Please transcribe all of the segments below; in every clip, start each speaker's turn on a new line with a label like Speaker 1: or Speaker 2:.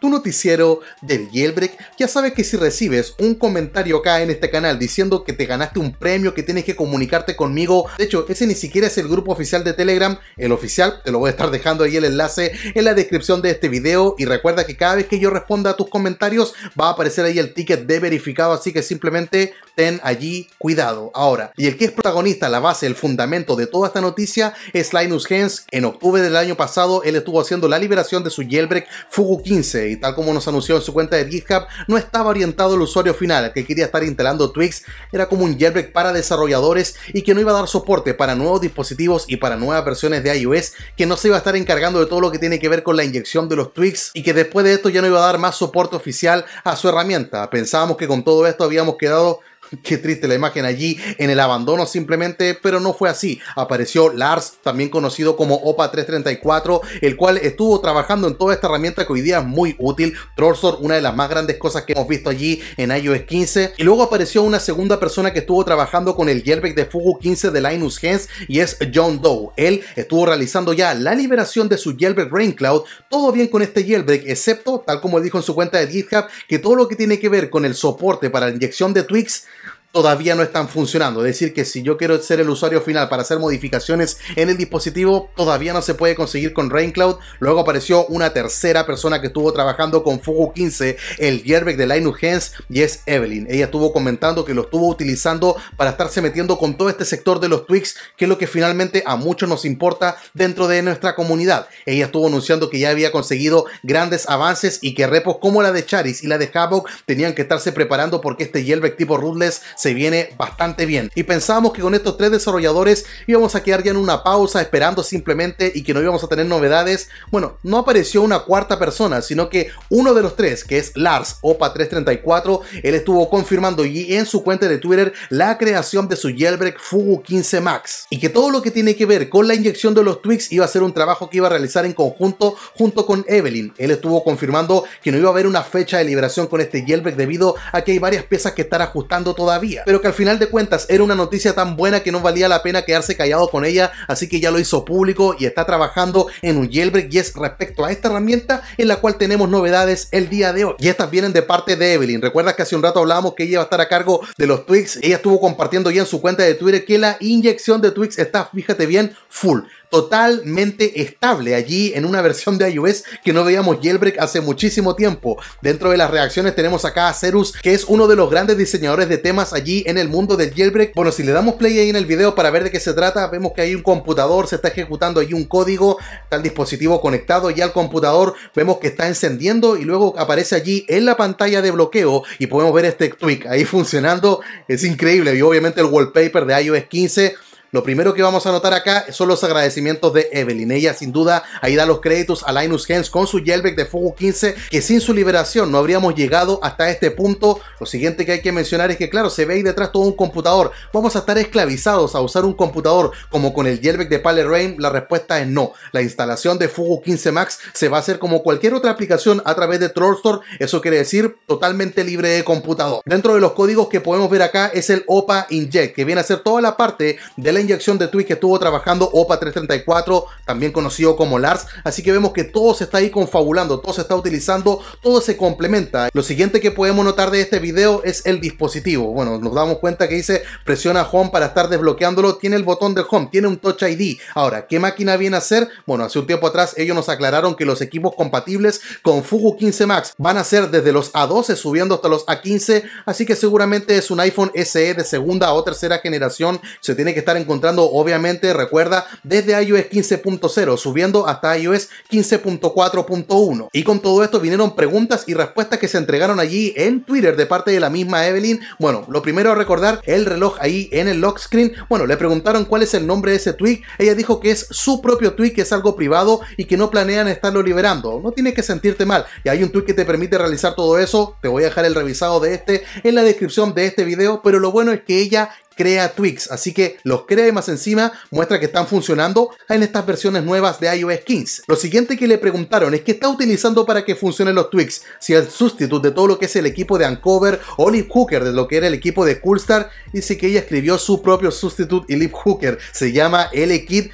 Speaker 1: tu noticiero del Jailbreak. Ya sabes que si recibes un comentario acá en este canal diciendo que te ganaste un premio, que tienes que comunicarte conmigo, de hecho, ese ni siquiera es el grupo oficial de Telegram, el oficial, te lo voy a estar dejando ahí el enlace en la descripción de este video y recuerda que cada vez que yo responda a tus comentarios va a aparecer ahí el ticket de verificado, así que simplemente ten allí cuidado. Ahora, y el que es protagonista, la base, el fundamento de toda esta noticia es Linus Hens. En octubre del año pasado él estuvo haciendo la liberación de su jailbreak Fugu 15 y tal como nos anunció en su cuenta de GitHub, no estaba orientado al usuario final, que quería estar instalando Twix era como un jailbreak para desarrolladores y que no iba a dar soporte para nuevos dispositivos y para nuevas versiones de iOS, que no se iba a estar encargando de todo lo que tiene que ver con la inyección de los Twix y que después de esto ya no iba a dar más soporte oficial a su herramienta. Pensábamos que con todo esto habíamos quedado Qué triste la imagen allí en el abandono simplemente, pero no fue así. Apareció Lars, también conocido como OPA 334, el cual estuvo trabajando en toda esta herramienta que hoy día es muy útil. Trollsor, una de las más grandes cosas que hemos visto allí en iOS 15. Y luego apareció una segunda persona que estuvo trabajando con el jailbreak de Fugu 15 de Linus Hens y es John Doe. Él estuvo realizando ya la liberación de su jailbreak Raincloud. Todo bien con este jailbreak, excepto, tal como dijo en su cuenta de GitHub, que todo lo que tiene que ver con el soporte para la inyección de Twix todavía no están funcionando. Es decir, que si yo quiero ser el usuario final para hacer modificaciones en el dispositivo, todavía no se puede conseguir con Raincloud. Luego apareció una tercera persona que estuvo trabajando con Fugu 15, el Gerbeck de Linux Hens, y es Evelyn. Ella estuvo comentando que lo estuvo utilizando para estarse metiendo con todo este sector de los tweaks, que es lo que finalmente a muchos nos importa dentro de nuestra comunidad. Ella estuvo anunciando que ya había conseguido grandes avances y que repos como la de Charis y la de Havoc tenían que estarse preparando porque este Gerbeck tipo Rootless se viene bastante bien. Y pensábamos que con estos tres desarrolladores íbamos a quedar ya en una pausa esperando simplemente y que no íbamos a tener novedades. Bueno, no apareció una cuarta persona, sino que uno de los tres, que es Lars Opa334, él estuvo confirmando y en su cuenta de Twitter la creación de su jailbreak Fugu 15 Max. Y que todo lo que tiene que ver con la inyección de los tweaks iba a ser un trabajo que iba a realizar en conjunto junto con Evelyn. Él estuvo confirmando que no iba a haber una fecha de liberación con este jailbreak debido a que hay varias piezas que están ajustando todavía pero que al final de cuentas era una noticia tan buena que no valía la pena quedarse callado con ella, así que ya lo hizo público y está trabajando en un jailbreak y es respecto a esta herramienta en la cual tenemos novedades el día de hoy. Y estas vienen de parte de Evelyn. Recuerdas que hace un rato hablábamos que ella va a estar a cargo de los twix Ella estuvo compartiendo ya en su cuenta de Twitter que la inyección de twix está, fíjate bien, full totalmente estable allí en una versión de iOS que no veíamos jailbreak hace muchísimo tiempo. Dentro de las reacciones tenemos acá a Cerus, que es uno de los grandes diseñadores de temas allí en el mundo del jailbreak. Bueno, si le damos play ahí en el video para ver de qué se trata, vemos que hay un computador, se está ejecutando allí un código, está el dispositivo conectado y al computador, vemos que está encendiendo y luego aparece allí en la pantalla de bloqueo y podemos ver este tweak ahí funcionando. Es increíble y obviamente el wallpaper de iOS 15 lo primero que vamos a notar acá son los agradecimientos de Evelyn. Ella sin duda ahí da los créditos a Linus Hens con su Yelbeck de Fuego 15, que sin su liberación no habríamos llegado hasta este punto. Lo siguiente que hay que mencionar es que claro, se ve ahí detrás todo un computador. Vamos a estar esclavizados a usar un computador como con el Yelbeck de Pale La respuesta es no. La instalación de Fugu 15 Max se va a hacer como cualquier otra aplicación a través de Trollstore. Eso quiere decir totalmente libre de computador. Dentro de los códigos que podemos ver acá es el OPA Inject, que viene a ser toda la parte del inyección de Twitch que estuvo trabajando OPA334, también conocido como LARS. Así que vemos que todo se está ahí confabulando, todo se está utilizando, todo se complementa. Lo siguiente que podemos notar de este video es el dispositivo. Bueno, nos damos cuenta que dice presiona Home para estar desbloqueándolo. Tiene el botón de Home, tiene un Touch ID. Ahora, ¿qué máquina viene a ser? Bueno, hace un tiempo atrás ellos nos aclararon que los equipos compatibles con Fuji 15 Max van a ser desde los A12 subiendo hasta los A15. Así que seguramente es un iPhone SE de segunda o tercera generación. Se tiene que estar en encontrando obviamente, recuerda, desde iOS 15.0, subiendo hasta iOS 15.4.1. Y con todo esto vinieron preguntas y respuestas que se entregaron allí en Twitter de parte de la misma Evelyn. Bueno, lo primero a recordar, el reloj ahí en el lock screen. Bueno, le preguntaron cuál es el nombre de ese tweet Ella dijo que es su propio tweet que es algo privado y que no planean estarlo liberando. No tienes que sentirte mal. Y hay un tweet que te permite realizar todo eso. Te voy a dejar el revisado de este en la descripción de este video. Pero lo bueno es que ella crea tweaks, así que los crea y más encima muestra que están funcionando en estas versiones nuevas de iOS 15. Lo siguiente que le preguntaron es qué está utilizando para que funcionen los tweaks, si el sustituto de todo lo que es el equipo de Uncover o Leap Hooker de lo que era el equipo de Coolstar, dice que ella escribió su propio sustituto, y Leap Hooker, se llama L-Kid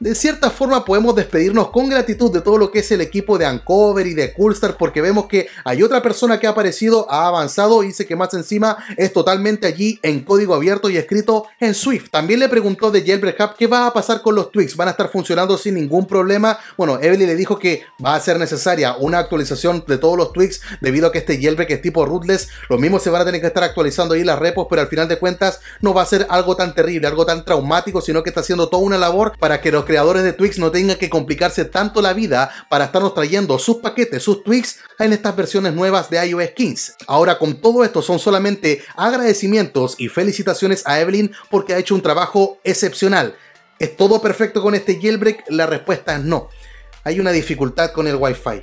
Speaker 1: de cierta forma podemos despedirnos con gratitud de todo lo que es el equipo de Ancover y de Coolstar porque vemos que hay otra persona que ha aparecido, ha avanzado y dice que más encima es totalmente allí en código abierto y escrito en Swift. También le preguntó de Jailbreak Hub qué va a pasar con los tweaks, van a estar funcionando sin ningún problema. Bueno, Evelyn le dijo que va a ser necesaria una actualización de todos los tweaks debido a que este que es tipo rootless, lo mismos se van a tener que estar actualizando ahí las repos, pero al final de cuentas no va a ser algo tan terrible, algo tan traumático, sino que está haciendo toda una labor para que los creadores de Twix no tengan que complicarse tanto la vida para estarnos trayendo sus paquetes, sus Twix en estas versiones nuevas de iOS 15. Ahora con todo esto son solamente agradecimientos y felicitaciones a Evelyn porque ha hecho un trabajo excepcional. ¿Es todo perfecto con este jailbreak? La respuesta es no. Hay una dificultad con el Wi-Fi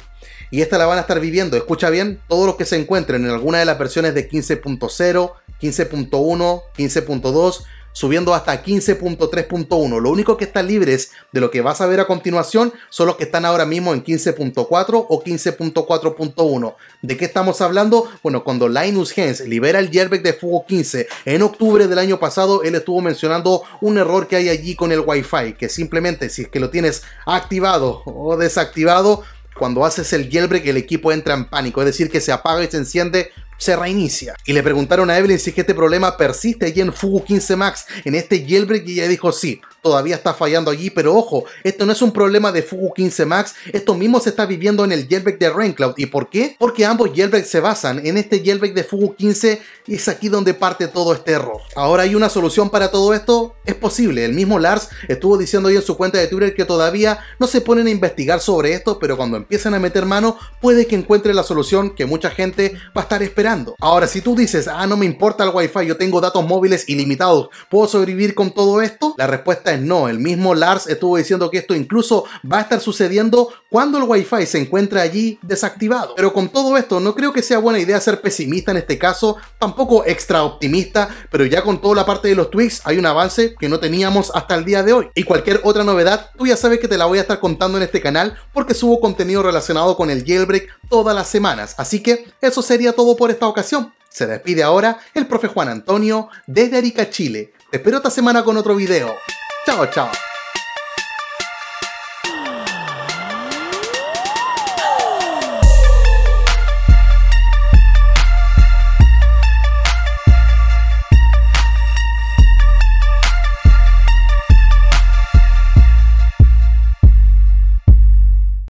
Speaker 1: y esta la van a estar viviendo, escucha bien, todos los que se encuentren en alguna de las versiones de 15.0, 15.1, 15.2 subiendo hasta 15.3.1. Lo único que están libres de lo que vas a ver a continuación son los que están ahora mismo en 15.4 o 15.4.1. ¿De qué estamos hablando? Bueno, cuando Linus Hens libera el jailbreak de Fugo 15 en octubre del año pasado, él estuvo mencionando un error que hay allí con el Wi-Fi, que simplemente si es que lo tienes activado o desactivado, cuando haces el jailbreak el equipo entra en pánico, es decir, que se apaga y se enciende se reinicia. Y le preguntaron a Evelyn si que este problema persiste allí en Fugu 15 Max, en este jailbreak, y ella dijo sí todavía está fallando allí, pero ojo, esto no es un problema de Fugu 15 Max, esto mismo se está viviendo en el Yelbeck de Raincloud. ¿Y por qué? Porque ambos jailbreaks se basan en este Yelbeck de Fugu 15 y es aquí donde parte todo este error. Ahora hay una solución para todo esto, es posible. El mismo Lars estuvo diciendo hoy en su cuenta de Twitter que todavía no se ponen a investigar sobre esto, pero cuando empiezan a meter mano, puede que encuentre la solución que mucha gente va a estar esperando. Ahora, si tú dices, ah, no me importa el wifi, yo tengo datos móviles ilimitados, ¿puedo sobrevivir con todo esto? La respuesta es no. El mismo Lars estuvo diciendo que esto incluso va a estar sucediendo cuando el Wi-Fi se encuentra allí desactivado. Pero con todo esto, no creo que sea buena idea ser pesimista en este caso, tampoco extra optimista, pero ya con toda la parte de los tweaks hay un avance que no teníamos hasta el día de hoy. Y cualquier otra novedad, tú ya sabes que te la voy a estar contando en este canal porque subo contenido relacionado con el jailbreak todas las semanas. Así que eso sería todo por esta ocasión. Se despide ahora el profe Juan Antonio desde Arica, Chile. Te espero esta semana con otro video. Tchau, tchau.